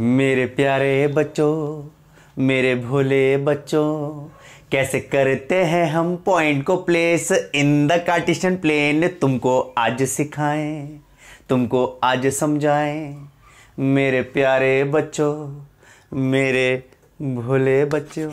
मेरे प्यारे बच्चों मेरे भोले बच्चों कैसे करते हैं हम पॉइंट को place in the Cartesian plane तुमको आज सिखाएं तुमको आज समझाएं मेरे प्यारे बच्चों मेरे भोले बच्चों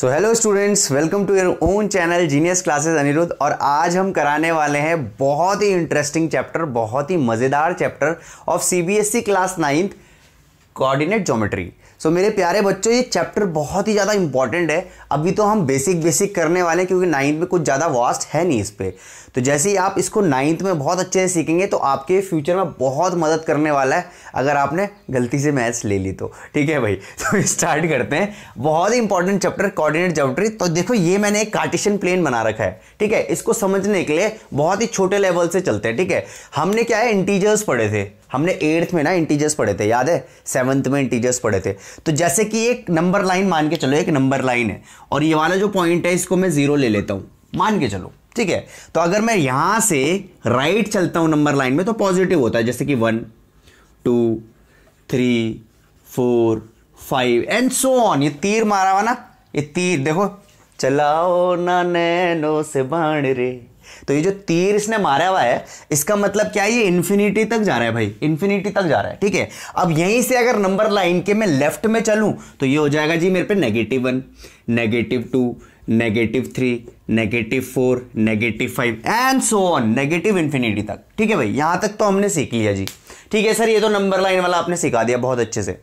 so hello students welcome to your own channel Genius Classes Anirudh और आज हम कराने वाले हैं बहुत ही इंटरेस्टिंग चैप्टर बहुत ही मज़ेदार chapter of CBSE class ninth coordinate geometry so मेरे प्यारे बच्चों ये चैप्टर बहुत ही ज़्यादा इंपॉर्टेंट है अभी तो हम बेसिक बेसिक करने वाले हैं क्योंकि नाइन्थ में कुछ ज़्यादा वास्ट है नहीं इस पर तो जैसे ही आप इसको नाइन्थ में बहुत अच्छे से सीखेंगे तो आपके फ्यूचर में बहुत मदद करने वाला है अगर आपने गलती से मैथ्स ले ली तो ठीक है भाई तो स्टार्ट करते हैं बहुत ही इंपॉर्टेंट चैप्टर कोऑर्डिनेट जोमेट्री तो देखो ये मैंने एक कार्टिशन प्लेन बना रखा है ठीक है इसको समझने के लिए बहुत ही छोटे लेवल से चलते हैं ठीक है हमने क्या है इंटीजर्स पढ़े थे हमने एट्थ में ना इंटीजर्स पढ़े थे याद है सेवन्थ में इंटीजर्स पढ़े थे तो जैसे कि एक नंबर लाइन मान के चलो एक नंबर लाइन है और ये वाला जो पॉइंट है इसको मैं जीरो ले लेता हूँ मान के चलो ठीक है तो अगर मैं यहां से राइट चलता हूं नंबर लाइन में तो पॉजिटिव होता है जैसे कि one two three four five and so on ये तीर मारा हुआ ना ये तीर देखो चलाओ ना नैनो से बाण रे तो ये जो तीर इसने मारा हुआ है इसका मतलब क्या है ये इन्फिनिटी तक जा रहा है भाई इन्फिनिटी तक जा रहा है ठीक है अब यहीं से अगर नंबर लाइन के मैं लेफ्ट में चलूं तो ये हो जाएगा जी मेरे पे negative one negative two negative three negative four negative five and so on negative infinity तक ठीक है भाई यहाँ तक तो हमने सीख लिया जी ठीक है सर ये तो नंबर लाइन वाला आपने सिखा दिया बहुत अच्छे से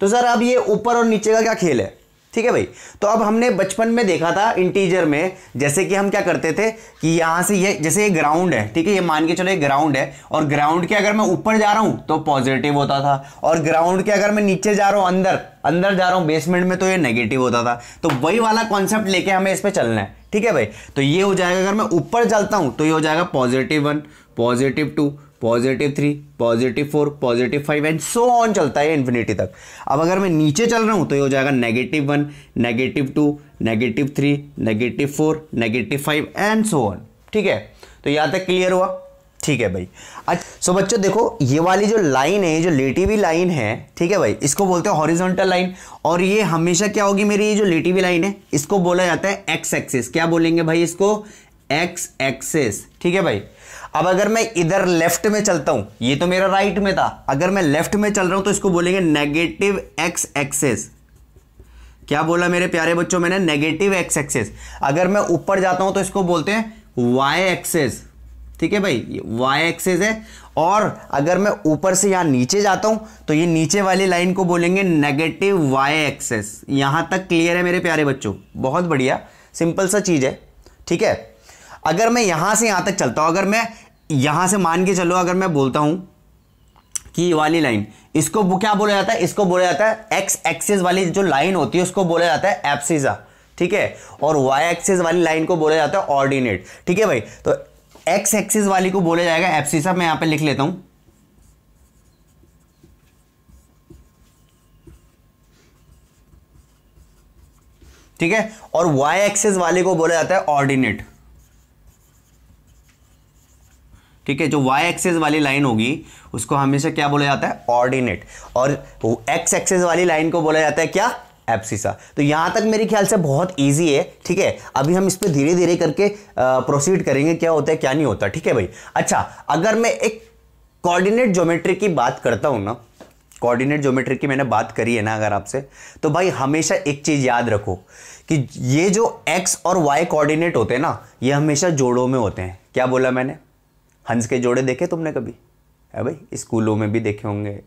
तो सर अब ये ऊपर और नीचे का क्या खेल है ठीक है भाई तो अब हमने बचपन में देखा था इंटीजर में जैसे कि हम क्या करते थे कि यहाँ से ये जैसे ये ग्राउंड है ठीक है ये मान के चलो ये ग्राउंड है और ग्राउंड के अगर मैं ऊपर जा रहा हूँ तो पॉजिटिव होता था और ग्राउंड के अगर मैं नीचे जा रहा हूँ अंदर अंदर जा रहा हूँ बेसमेंट में तो ये नेगेटिव होता था तो वही वाला कॉन्सेप्ट लेके हमें इस पर चलना है ठीक है भाई तो ये हो जाएगा अगर मैं ऊपर चलता हूँ तो ये हो जाएगा positive one positive two positive three positive four positive five and so on चलता है इन्फिनिटी तक अब अगर मैं नीचे चल रहा हूँ तो ये हो जाएगा negative one negative two negative three negative four negative five and so on ठीक है तो यहाँ तक क्लियर हुआ ठीक है भाई अच्छा सो बच्चों देखो ये वाली जो लाइन है जो लेटी हुई लाइन है ठीक है भाई इसको बोलते हैं हॉरिजॉन्टल लाइन और ये हमेशा क्या होगी मेरी ये जो लेटी हुई लाइन है इसको बोला जाता है एक्स एक्सेस क्या बोलेंगे भाई इसको एक्स एक्सेस ठीक है भाई अब अगर मैं इधर लेफ्ट में चलता हूं ये तो मेरा राइट में था अगर मैं लेफ्ट में चल रहा हूं तो इसको बोलेंगे नेगेटिव एक्स एक्सेस क्या बोला मेरे प्यारे बच्चों मैंने नेगेटिव एक्स एक्सेस अगर मैं ऊपर जाता हूं तो इसको बोलते हैं वाई एक्सेस ठीक है भाई वाई एक्सेस है और अगर मैं ऊपर से यहाँ नीचे जाता हूँ तो ये नीचे वाली लाइन को बोलेंगे नेगेटिव वाई एक्सेस यहाँ तक क्लियर है मेरे प्यारे बच्चों बहुत बढ़िया सिंपल सा चीज़ है ठीक है अगर मैं यहाँ से यहाँ तक चलता हूँ अगर मैं यहां से मान के चलो अगर मैं बोलता हूं कि वाली लाइन इसको क्या बोला जाता है इसको बोला जाता है एक्स एक्सिस वाली जो लाइन होती है उसको बोला जाता है एप्सिजा ठीक है और वाई एक्सिस वाली लाइन को बोला जाता है ऑर्डिनेट ठीक है भाई तो एक्स एक्सिस वाली को बोला जाएगा एप्सिसा मैं यहां पर लिख लेता हूं ठीक है और वाई एक्सिस वाले को बोला जाता है ऑर्डिनेट ठीक है जो वाई एक्सेस वाली लाइन होगी उसको हमेशा क्या बोला जाता है ऑर्डिनेट और एक्स एक्सेस वाली लाइन को बोला जाता है क्या एप्सिसा तो यहाँ तक मेरे ख्याल से बहुत इजी है ठीक है अभी हम इस पर धीरे धीरे करके प्रोसीड करेंगे क्या होता है क्या नहीं होता ठीक है भाई अच्छा अगर मैं एक कोऑर्डिनेट ज्योमेट्री की बात करता हूँ ना कोऑर्डिनेट ज्योमेट्री की मैंने बात करी है ना अगर आपसे तो भाई हमेशा एक चीज़ याद रखो कि ये जो एक्स और वाई कोऑर्डिनेट होते हैं ना ये हमेशा जोड़ों में होते हैं क्या बोला मैंने हंस के जोड़े देखे तुमने कभी है भाई स्कूलों में भी देखे होंगे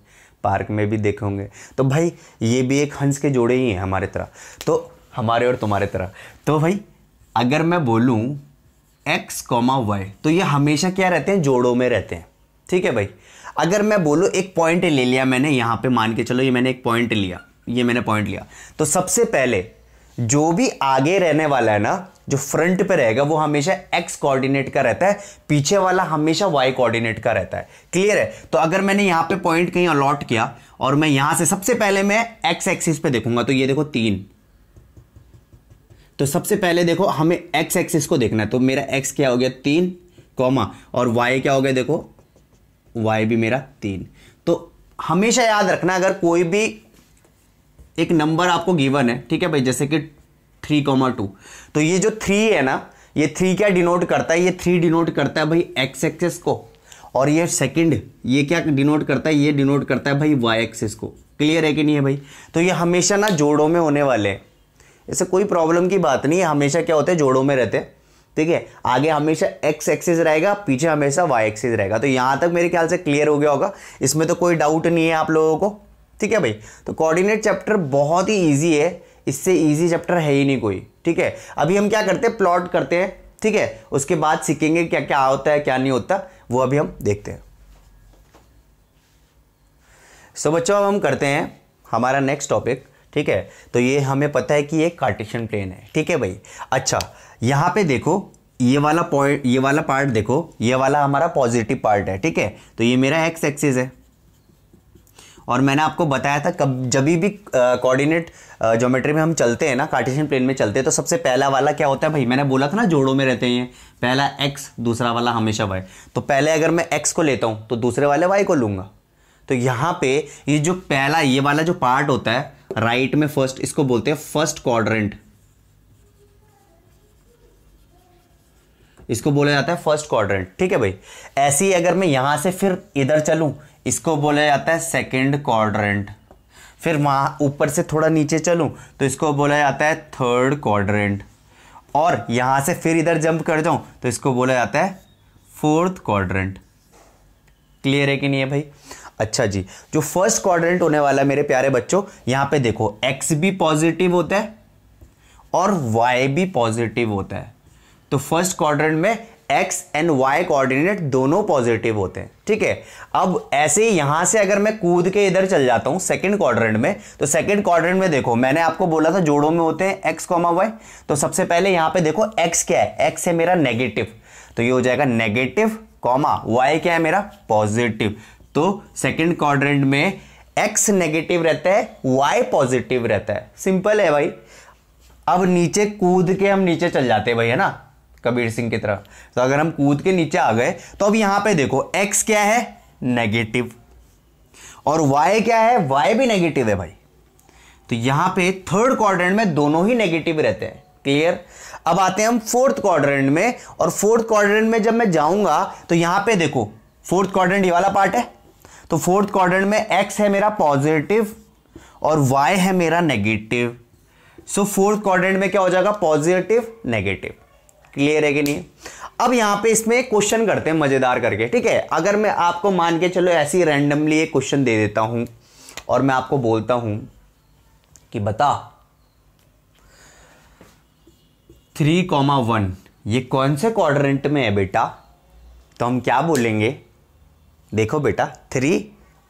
पार्क में भी देखे होंगे तो भाई ये भी एक हंस के जोड़े ही हैं हमारे तरह तो हमारे और तुम्हारे तरह तो भाई अगर मैं बोलूँ एक्स कॉमा वाई तो ये हमेशा क्या रहते हैं जोड़ों में रहते हैं ठीक है भाई अगर मैं बोलूँ एक पॉइंट ले लिया मैंने यहाँ पे मान के चलो ये मैंने एक पॉइंट लिया ये मैंने पॉइंट लिया तो सबसे पहले जो भी आगे रहने वाला है ना जो फ्रंट पे रहेगा वो हमेशा एक्स कोऑर्डिनेट का रहता है पीछे वाला हमेशा वाई कोऑर्डिनेट का रहता है क्लियर है तो अगर मैंने यहाँ पे पॉइंट कहीं अलॉट किया और मैं यहां से सबसे पहले मैं एक्स एक्सिस पे देखूंगा तो ये देखो तीन तो सबसे पहले देखो हमें एक्स एक्सिस को देखना है तो मेरा एक्स क्या हो गया तीन कॉमा और वाई क्या हो गया देखो वाई भी मेरा तीन तो हमेशा याद रखना अगर कोई भी एक नंबर आपको गिवन है ठीक है भाई जैसे कि थ्री कॉमा टू तो ये जो थ्री है ना ये थ्री क्या डिनोट करता है ये थ्री डिनोट करता है भाई एक्स एक्सेस को और ये सेकंड ये क्या डिनोट करता है ये डिनोट करता है भाई वाई एक्सेस को क्लियर है कि नहीं है भाई तो ये हमेशा ना जोड़ों में होने वाले हैं ऐसे कोई प्रॉब्लम की बात नहीं है हमेशा क्या होते हैं जोड़ों में रहते हैं ठीक है आगे हमेशा एक्स एक्सिस रहेगा पीछे हमेशा वाई एक्सिस रहेगा तो यहाँ तक मेरे ख्याल से क्लियर हो गया होगा इसमें तो कोई डाउट नहीं है आप लोगों को ठीक है भाई तो कोऑर्डिनेट चैप्टर बहुत ही ईजी है इससे ईजी चैप्टर है ही नहीं कोई ठीक है अभी हम क्या करते हैं प्लॉट करते हैं ठीक है उसके बाद सीखेंगे क्या क्या होता है क्या नहीं होता वो अभी हम देखते हैं सो so, बच्चों अब हम करते हैं हमारा नेक्स्ट टॉपिक ठीक है तो ये हमें पता है कि ये कार्टेशियन प्लेन है ठीक है भाई अच्छा यहाँ पे देखो ये वाला पॉइंट ये वाला पार्ट देखो ये वाला हमारा पॉजिटिव पार्ट है ठीक है तो ये मेरा एक्स एक्सिस है और मैंने आपको बताया था कब जब भी कोऑर्डिनेट ज्योमेट्री में हम चलते हैं ना कार्टेशियन प्लेन में चलते हैं तो सबसे पहला वाला क्या होता है भाई मैंने बोला था ना जोड़ों में रहते हैं पहला एक्स दूसरा वाला हमेशा वाई तो पहले अगर मैं एक्स को लेता हूँ तो दूसरे वाले वाई को लूँगा तो यहाँ पे ये जो पहला ये वाला जो पार्ट होता है राइट में फर्स्ट इसको बोलते हैं फर्स्ट क्वाड्रेंट इसको बोला जाता है फर्स्ट क्वाड्रेंट ठीक है भाई ऐसे ही अगर मैं यहां से फिर इधर चलूं इसको बोला जाता है सेकेंड क्वाड्रेंट फिर वहाँ ऊपर से थोड़ा नीचे चलूँ तो इसको बोला जाता है थर्ड क्वाड्रेंट और यहाँ से फिर इधर जंप कर जाऊँ तो इसको बोला जाता है फोर्थ क्वाड्रेंट क्लियर है कि नहीं है भाई अच्छा जी जो फर्स्ट क्वाड्रेंट होने वाला है मेरे प्यारे बच्चों यहाँ पे देखो एक्स भी पॉजिटिव होता है और वाई भी पॉजिटिव होता है तो फर्स्ट क्वाड्रेंट में एक्स एंड वाई कोऑर्डिनेट दोनों पॉजिटिव होते हैं ठीक है अब ऐसे ही यहां से अगर मैं कूद के इधर चल जाता हूं सेकंड क्वाड्रेंट में तो सेकंड क्वाड्रेंट में देखो मैंने आपको बोला था जोड़ों में होते हैं एक्स कॉमा वाई तो सबसे पहले यहां पे देखो एक्स क्या है एक्स है मेरा नेगेटिव तो ये हो जाएगा नेगेटिव कॉमा वाई क्या है मेरा पॉजिटिव तो सेकेंड क्वाड्रेंट में एक्स नेगेटिव रहता है वाई पॉजिटिव रहता है सिंपल है भाई अब नीचे कूद के हम नीचे चल जाते हैं भाई है ना कबीर सिंह की तरह तो अगर हम कूद के नीचे आ गए तो अब यहां पे देखो एक्स क्या है नेगेटिव और वाई क्या है वाई भी नेगेटिव है भाई तो यहां पे थर्ड क्वार में दोनों ही नेगेटिव रहते हैं क्लियर अब आते हैं हम फोर्थ क्वार में और फोर्थ क्वार में जब मैं जाऊंगा तो यहां पर देखो फोर्थ क्वार ये वाला पार्ट है तो फोर्थ क्वार में एक्स है मेरा पॉजिटिव और वाई है मेरा नेगेटिव सो फोर्थ क्वार में क्या हो जाएगा पॉजिटिव नेगेटिव क्लियर है कि नहीं अब यहां पे इसमें क्वेश्चन करते हैं मज़ेदार करके ठीक है अगर मैं आपको मान के चलो ऐसी रैंडमली एक क्वेश्चन दे देता हूं और मैं आपको बोलता हूं कि बता थ्री कॉमा वन ये कौन से क्वाड्रेंट में है बेटा तो हम क्या बोलेंगे देखो बेटा थ्री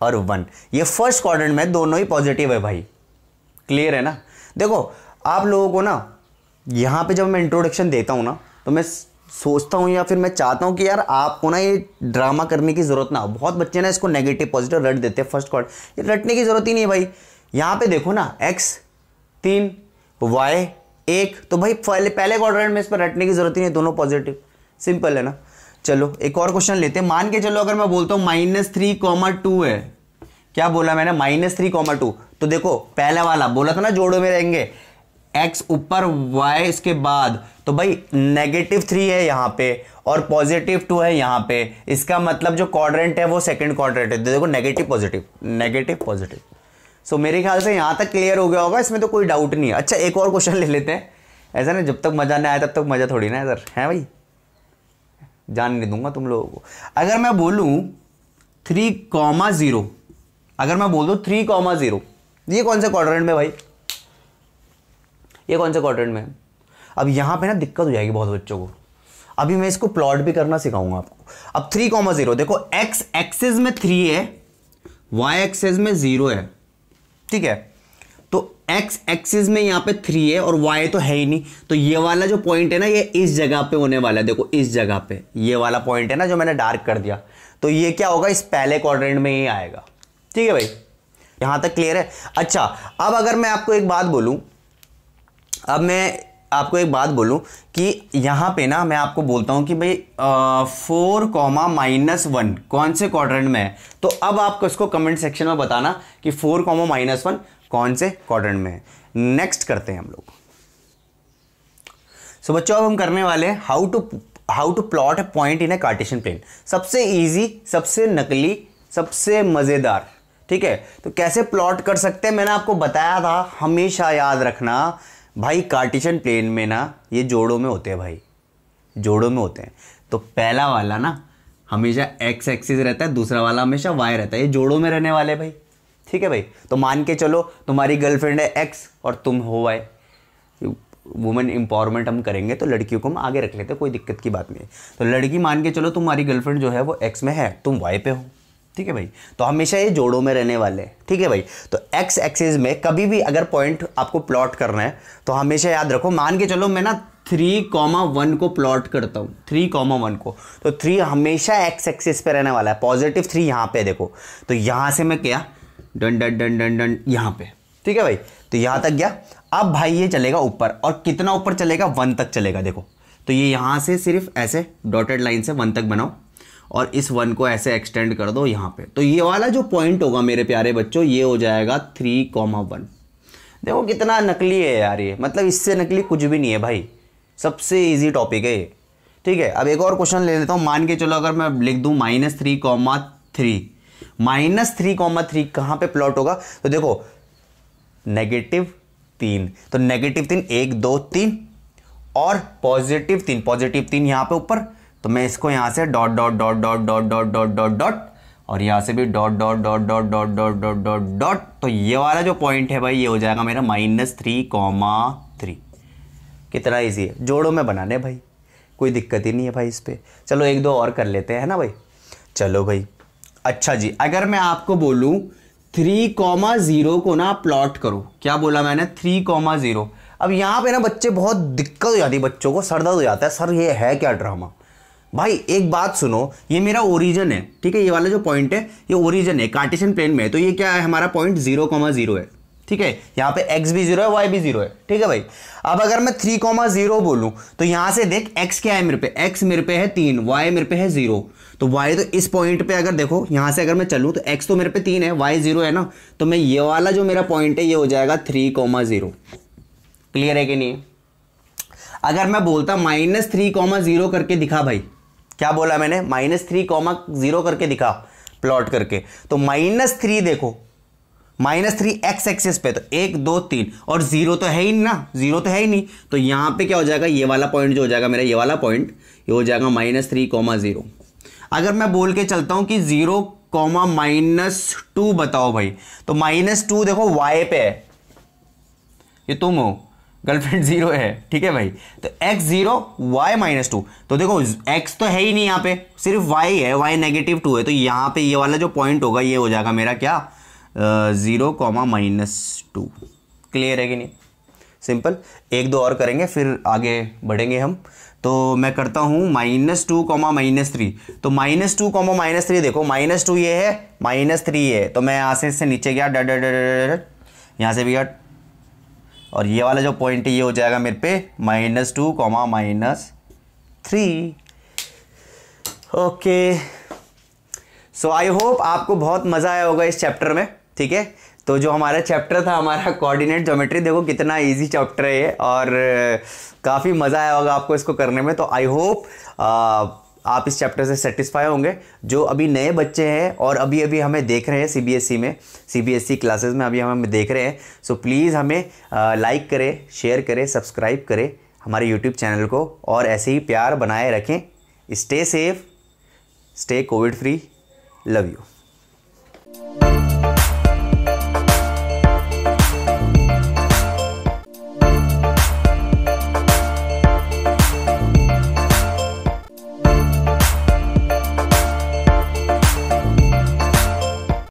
और वन ये फर्स्ट क्वाड्रेंट में दोनों ही पॉजिटिव है भाई क्लियर है ना देखो आप लोगों को ना यहां पे जब मैं इंट्रोडक्शन देता हूं ना तो मैं सोचता हूँ या फिर मैं चाहता हूँ कि यार आपको ना ये ड्रामा करने की ज़रूरत ना हो बहुत बच्चे ना इसको नेगेटिव पॉजिटिव रट देते हैं फर्स्ट कॉर्ड ये रटने की ज़रूरत ही नहीं है भाई यहाँ पे देखो ना एक्स तीन वाई एक तो भाई पहले पहले क्वाड्रेंट में इस पर रटने की ज़रूरत ही नहीं दोनों पॉजिटिव सिंपल है ना चलो एक और क्वेश्चन लेते हैं मान के चलो अगर मैं बोलता हूँ माइनस थ्री कॉमा टू है क्या बोला मैंने माइनस थ्री कॉमा टू तो देखो पहला वाला बोला था ना जोड़ों में रहेंगे एक्स ऊपर वाई इसके बाद तो भाई नेगेटिव थ्री है यहाँ पे और पॉजिटिव टू है यहाँ पे इसका मतलब जो क्वाड्रेंट है वो सेकंड क्वाड्रेंट है देखो negative positive negative positive so मेरे ख्याल से यहाँ तक क्लियर हो गया होगा इसमें तो कोई डाउट नहीं है अच्छा एक और क्वेश्चन ले लेते हैं ऐसा ना जब तक मज़ा नहीं आया तब तक मज़ा थोड़ी ना सर है भाई जान नहीं दूंगा तुम लोगों को अगर मैं बोलूँ थ्री कॉमा ज़ीरो अगर मैं बोल दूँ थ्री कॉमा ज़ीरो ये कौन से क्वाड्रेंट में भाई ये कौन से क्वाड्रेंट में अब यहाँ पे ना दिक्कत हो जाएगी बहुत बच्चों को अभी मैं इसको प्लॉट भी करना सिखाऊंगा आपको अब थ्री कॉमा जीरो देखो एक्स एक्सेस में थ्री है वाई एक्सेस में जीरो है ठीक है तो एक्स एक्सेस में यहाँ पे थ्री है और वाई तो है ही नहीं तो ये वाला जो पॉइंट है ना ये इस जगह पे होने वाला है देखो इस जगह पे ये वाला पॉइंट है ना जो मैंने डार्क कर दिया तो ये क्या होगा इस पहले क्वाड्रेंट में ही आएगा ठीक है भाई यहां तक क्लियर है अच्छा अब अगर मैं आपको एक बात बोलूँ अब मैं आपको एक बात बोलूं कि यहाँ पे ना मैं आपको बोलता हूँ कि भाई फोर कॉमा माइनस वन कौन से क्वाड्रेंट में है तो अब आपको इसको कमेंट सेक्शन में बताना कि फोर कॉमा माइनस वन कौन से क्वाड्रेंट में है नेक्स्ट करते हैं हम लोग सो so, बच्चों अब हम करने वाले हैं how to how to plot a point in a Cartesian plane सबसे ईजी सबसे नकली सबसे मज़ेदार ठीक है तो कैसे प्लॉट कर सकते हैं मैंने आपको बताया था हमेशा याद रखना भाई कार्टिशन प्लेन में ना ये जोड़ों में होते हैं भाई जोड़ों में होते हैं तो पहला वाला ना हमेशा एक्स एक्सिस रहता है दूसरा वाला हमेशा वाई रहता है ये जोड़ों में रहने वाले भाई ठीक है भाई तो मान के चलो तुम्हारी गर्लफ्रेंड है एक्स और तुम हो वाई वुमेन एम्पावरमेंट हम करेंगे तो लड़कियों को हम आगे रख लेते हैं कोई दिक्कत की बात नहीं है तो लड़की मान के चलो तुम्हारी गर्लफ्रेंड जो है वो एक्स में है तुम वाई पे हो ठीक है भाई तो हमेशा ये जोड़ों में रहने वाले हैं ठीक है भाई तो एक्स एक्सिस में कभी भी अगर पॉइंट आपको प्लॉट करना है तो हमेशा याद रखो मान के चलो मैं ना थ्री कॉमा वन को प्लॉट करता हूँ थ्री कॉमा वन को तो थ्री हमेशा एक्स एक्सिस पे रहने वाला है पॉजिटिव थ्री यहाँ पे देखो तो यहाँ से मैं क्या done done done done done यहाँ पे ठीक है भाई तो यहाँ तक गया अब भाई ये चलेगा ऊपर और कितना ऊपर चलेगा वन तक चलेगा देखो तो ये यहाँ से सिर्फ ऐसे डॉटेड लाइन से वन तक बनाओ और इस वन को ऐसे एक्सटेंड कर दो यहाँ पे तो ये वाला जो पॉइंट होगा मेरे प्यारे बच्चों ये हो जाएगा थ्री कॉमा वन देखो कितना नकली है यार ये मतलब इससे नकली कुछ भी नहीं है भाई सबसे ईजी टॉपिक है ये ठीक है अब एक और क्वेश्चन ले लेता हूँ मान के चलो अगर मैं लिख दूँ minus three comma three minus three comma three कहाँ पर प्लॉट होगा तो देखो नेगेटिव तीन तो नेगेटिव तीन एक दो तीन और पॉजिटिव तीन पॉजिटिव तीन यहाँ पे ऊपर तो मैं इसको यहाँ से dot dot dot dot dot dot dot dot dot और यहाँ से भी dot dot dot dot dot dot dot dot dot तो ये वाला जो पॉइंट है भाई ये हो जाएगा मेरा माइनस थ्री कॉमा थ्री कितना ईजी है जोड़ों में बनाने भाई कोई दिक्कत ही नहीं है भाई इस पर चलो एक दो और कर लेते हैं ना भाई चलो भाई अच्छा जी अगर मैं आपको बोलूँ थ्री कॉमा ज़ीरो को ना प्लॉट करो क्या बोला मैंने थ्री कॉमा ज़ीरो अब यहाँ पे ना बच्चे बहुत दिक्कत हो जाती है बच्चों को सर दर्द हो जाता है सर ये है क्या ड्रामा भाई एक बात सुनो ये मेरा ओरिजन है ठीक है ये वाला जो पॉइंट है ये ओरिजन है कार्टेशियन प्लेन में है तो ये क्या है हमारा पॉइंट जीरो कॉमा जीरो है ठीक है यहाँ पे एक्स भी जीरो है वाई भी जीरो है ठीक है भाई अब अगर मैं थ्री कॉमा जीरो बोलूँ तो यहाँ से देख एक्स क्या है मेरे पे एक्स मेरे पे है तीन वाई मेरे पे है जीरो तो y तो इस पॉइंट पे अगर देखो यहाँ से अगर मैं चलूँ तो x तो मेरे पे तीन है y जीरो है ना तो मैं ये वाला जो मेरा पॉइंट है ये हो जाएगा थ्री कॉमा जीरो क्लियर है कि नहीं अगर मैं बोलता माइनस थ्री कॉमा जीरो करके दिखा भाई क्या बोला मैंने माइनस थ्री कॉमा जीरो करके दिखा प्लॉट करके तो माइनस थ्री देखो माइनस थ्री एक्स एक्सेस पे तो एक दो तीन और जीरो तो है ही नहीं ना जीरो तो है ही नहीं तो यहां पे क्या हो जाएगा ये वाला पॉइंट जो हो जाएगा मेरा ये वाला पॉइंट ये हो जाएगा माइनस थ्री कॉमा जीरो अगर मैं बोल के चलता हूं कि जीरो कॉमा माइनस टू बताओ भाई तो माइनस टू देखो वाई पे है ये तुम हो गर्लफ्रेंड जीरो है ठीक है भाई तो X zero Y minus two तो देखो एक्स तो है ही नहीं यहाँ पे सिर्फ वाई है वाई नेगेटिव टू है तो यहाँ पे ये वाला जो पॉइंट होगा ये हो जाएगा मेरा क्या zero comma minus two clear है कि नहीं सिंपल एक दो और करेंगे फिर आगे बढ़ेंगे हम तो मैं करता हूँ minus two comma minus three तो minus two comma minus three देखो माइनस टू ये है माइनस थ्री है तो मैं यहाँ से इससे नीचे गया डट डट डट यहाँ से भी गया और ये वाला जो पॉइंट है ये हो जाएगा मेरे पे minus two comma minus three okay so I hope आपको बहुत मज़ा आया होगा इस चैप्टर में ठीक है तो जो हमारा चैप्टर था हमारा कोऑर्डिनेट ज्योमेट्री देखो कितना इजी चैप्टर है और काफ़ी मज़ा आया होगा आपको इसको करने में तो आई होप आप इस चैप्टर से सेटिस्फाई होंगे जो अभी नए बच्चे हैं और अभी अभी हमें देख रहे हैं सीबीएसई e में सीबीएसई क्लासेस e में अभी हम देख रहे हैं सो प्लीज़ हमें लाइक करें शेयर करें सब्सक्राइब करें हमारे यूट्यूब चैनल को और ऐसे ही प्यार बनाए रखें stay safe stay COVID free love you